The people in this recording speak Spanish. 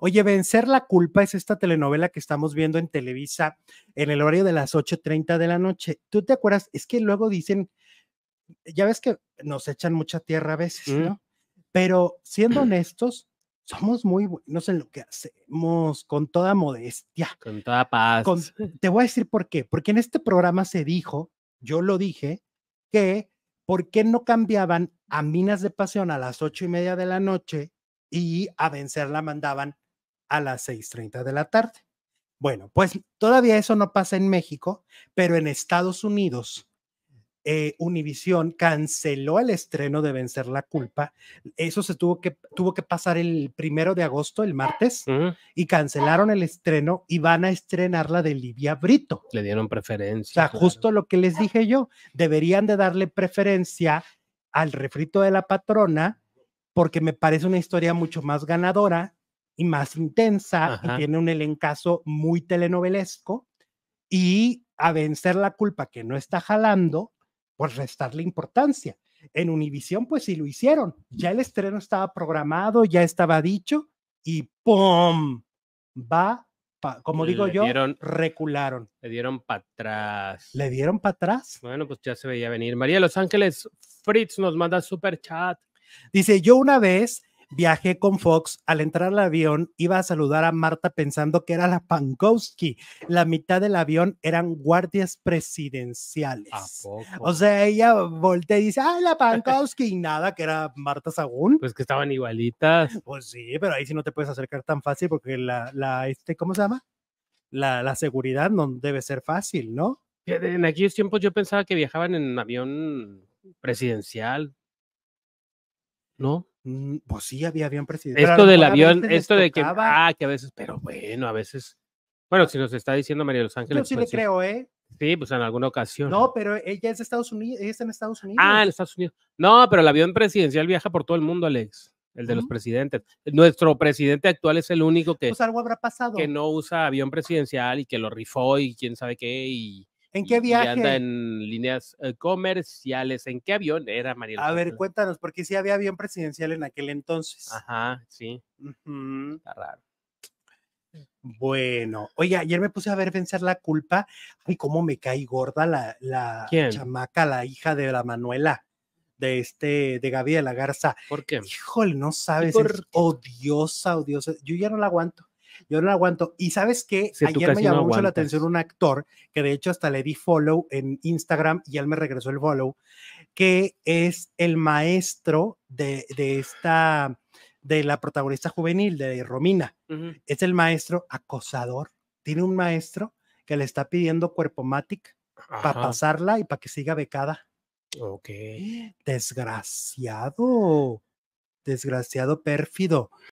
Oye, Vencer la culpa es esta telenovela que estamos viendo en Televisa en el horario de las 8.30 de la noche. ¿Tú te acuerdas? Es que luego dicen, ya ves que nos echan mucha tierra a veces, mm. ¿no? Pero siendo honestos, somos muy buenos en lo que hacemos, con toda modestia. Con toda paz. te voy a decir por qué. Porque en este programa se dijo, yo lo dije, que por qué no cambiaban a Minas de Pasión a las ocho y media de la noche y a Vencer la mandaban a las 6.30 de la tarde. Bueno, pues todavía eso no pasa en México, pero en Estados Unidos, eh, Univisión canceló el estreno de Vencer la Culpa. Eso se tuvo que, tuvo que pasar el primero de agosto, el martes, y cancelaron el estreno y van a estrenar la de Livia Brito. Le dieron preferencia. O sea, justo lo que les dije yo, deberían de darle preferencia al refrito de la patrona porque me parece una historia mucho más ganadora y más intensa y tiene un elencazo muy telenovelesco y a vencer la culpa que no está jalando, pues restarle importancia. En Univisión, pues sí lo hicieron. Ya el estreno estaba programado, ya estaba dicho y ¡pum! Va, como digo yo, recularon. Le dieron para atrás. Le dieron para atrás. Bueno, pues ya se veía venir. María Los Ángeles Fritz nos manda super chat. Dice, yo una vez viajé con Fox, al entrar al avión iba a saludar a Marta pensando que era la Pankowski. La mitad del avión eran guardias presidenciales. O sea, ella voltea y dice, ¡ay, la Pankowski! Y nada, que era Marta Sagún. Pues que estaban igualitas. Pues sí, pero ahí sí no te puedes acercar tan fácil porque la, la este, ¿cómo se llama? La, la seguridad no debe ser fácil, ¿no? En aquellos tiempos yo pensaba que viajaban en avión presidencial. ¿No? Mm, pues sí, había avión presidencial. Esto del avión, esto de que, ah, que a veces, pero bueno, a veces. Bueno, si nos está diciendo María Los Ángeles. Yo sí le pues creo, ¿eh? Sí, pues en alguna ocasión. No, pero ella es de Estados Unidos, ella está en Estados Unidos. Ah, en Estados Unidos. No, pero el avión presidencial viaja por todo el mundo, Alex. El de los presidentes. Nuestro presidente actual es el único que. Pues que no usa avión presidencial y que lo rifó y quién sabe qué y ¿En qué viaje? Y anda en líneas eh, comerciales. ¿En qué avión era María? A ver, cuéntanos, porque sí había avión presidencial en aquel entonces. Ajá, sí. raro. Bueno, oye, ayer me puse a ver vencer la culpa. Ay, cómo me cae gorda la, la chamaca, la hija de la Manuela, de este, de Gaby de la Garza. ¿Por qué? Híjole, no sabes, odiosa, odiosa. Yo ya no la aguanto yo no aguanto. Y sabes qué, ayer me llamó mucho la atención un actor que de hecho hasta le di follow en Instagram y él me regresó el follow, que es el maestro de, esta, de la protagonista juvenil, de Romina. Es el maestro acosador. Tiene un maestro que le está pidiendo cuerpo matic para pasarla y para que siga becada. Ok. Desgraciado. Desgraciado pérfido.